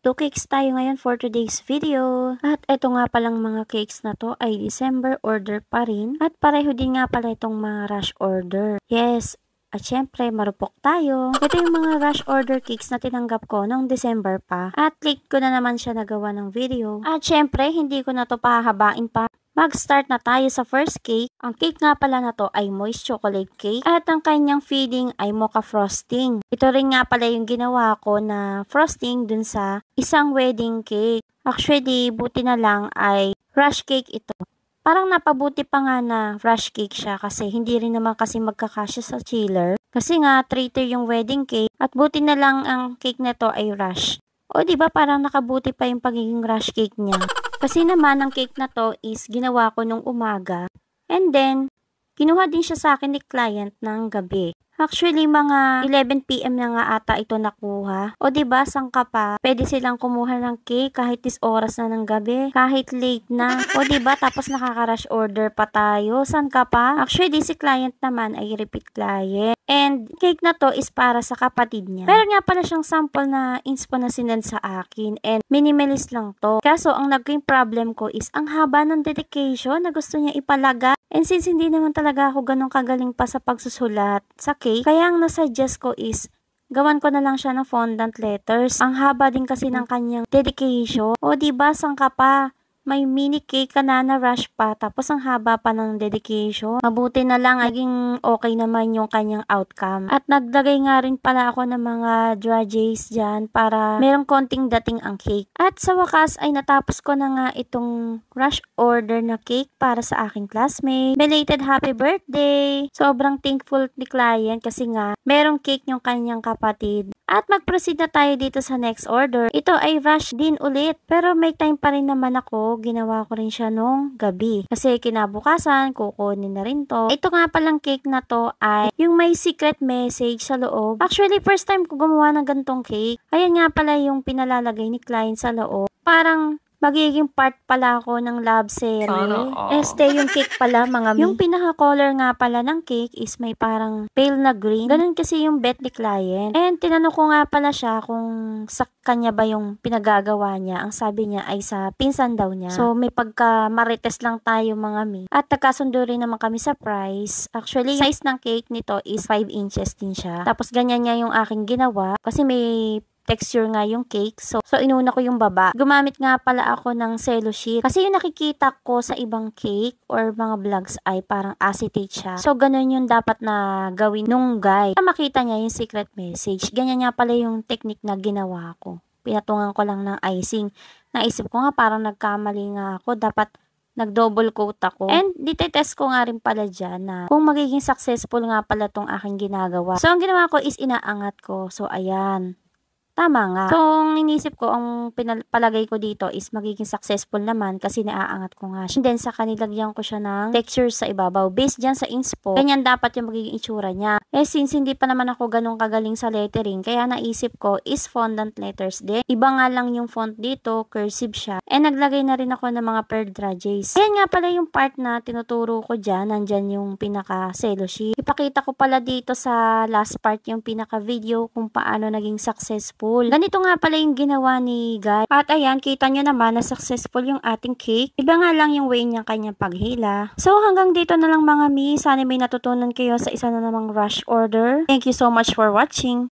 2 cakes tayo ngayon for today's video. At ito nga palang mga cakes na to ay December order pa rin. At pareho din nga pala itong mga rush order. Yes, at syempre, marupok tayo. Ito yung mga rush order cakes na tinanggap ko noong December pa. At late ko na naman siya nagawa ng video. At syempre, hindi ko na to pahahabain pa. Mag-start na tayo sa first cake. Ang cake nga pala na to ay moist chocolate cake at ang kanyang filling ay mocha frosting. Ito rin nga pala yung ginawa ko na frosting dun sa isang wedding cake. Actually, buti na lang ay rush cake ito. Parang napabuti pa nga na rush cake siya kasi hindi rin naman kasi magkakasya sa chiller. Kasi nga, traitor yung wedding cake at buti na lang ang cake na to ay rush. O di ba parang nakabuti pa yung pagiging rush cake niya. Kasi naman ang cake na to is ginawa ko nung umaga and then kinuha din siya sa akin ni client ng gabi. Actually, mga 11pm na nga ata ito nakuha. O ba diba, ka pa, pwede silang kumuha ng cake kahit is oras na ng gabi, kahit late na. O ba diba, tapos nakaka-rush order pa tayo. San ka pa? Actually, si client naman ay repeat client. And cake na to is para sa kapatid niya. Meron nga pala siyang sample na inspo na sinend sa akin and minimalist lang to. Kaso, ang naging problem ko is ang haba ng dedication na gusto niya ipalaga. And since hindi naman talaga ako ganun kagaling pa sa pagsusulat sa cake, kaya ang nasuggest ko is gawan ko na lang siya ng fondant letters. Ang haba din kasi ng kanyang dedication. O, ba diba, sangka pa may mini cake ka na na rush pa tapos ang haba pa ng dedication. Mabuti na lang naging okay naman yung kanyang outcome. At nagdagay nga rin pala ako ng mga dry jays dyan para merong konting dating ang cake. At sa wakas ay natapos ko na nga itong rush order na cake para sa aking classmate. Belated happy birthday! Sobrang thankful ni client kasi nga merong cake yung kanyang kapatid. At mag-proceed na tayo dito sa next order. Ito ay rush din ulit. Pero may time pa rin naman ako. Ginawa ko rin siya nung gabi. Kasi kinabukasan, kukunin na rin to. Ito nga palang cake na to ay yung may secret message sa loob. Actually, first time ko gumawa ng gantong cake. Ayan nga pala yung pinalalagay ni client sa loob. Parang magiging part pala ako ng love series. oh. Este, yung cake pala, mga mi. Yung pinaka-color nga pala ng cake is may parang pale na green. Ganun kasi yung bet ni client. And tinanong ko nga pala siya kung sa kanya ba yung pinagagawa niya. Ang sabi niya ay sa pinsan daw niya. So, may pagka-marites lang tayo, mga mi. At nagkasundo rin naman kami sa price. Actually, size ng cake nito is 5 inches din siya. Tapos, ganyan niya yung aking ginawa. Kasi may texture nga yung cake. So, so inuna ko yung baba. Gumamit nga pala ako ng cello sheet. Kasi yung nakikita ko sa ibang cake or mga vlogs ay parang acetate siya. So, ganun yung dapat na gawin nung guy. Na makita niya yung secret message. Ganyan nga pala yung technique na ginawa ko. Pinatungan ko lang ng icing. Naisip ko nga parang nagkamali nga ako. Dapat nag-double coat ako. And dite-test ko nga rin pala dyan na kung magiging successful nga pala tong aking ginagawa. So, ang ginawa ko is inaangat ko. So, ayan. Tama nga. So, ang inisip ko, ang palagay ko dito is magiging successful naman kasi naaangat ko nga. And then, sa kanilagyan ko siya ng texture sa ibabaw. Based dyan sa inspo, ganyan dapat yung magiging itsura niya. Eh since hindi pa naman ako ganun kagaling sa lettering, kaya naisip ko is fondant letters din. Iba nga lang yung font dito, cursive siya. Eh naglagay na rin ako ng mga perdra J's. Ayan nga pala yung part na tinuturo ko dyan, nandyan yung pinaka cello sheet. Ipakita ko pala dito sa last part yung pinaka video kung paano naging successful. Ganito nga pala yung ginawa ni Guy. At ayan, kita nyo naman na successful yung ating cake. Iba nga lang yung way niya kanyang paghila. So hanggang dito na lang mga mi, sana may natutunan kayo sa isa na namang rush order. Thank you so much for watching.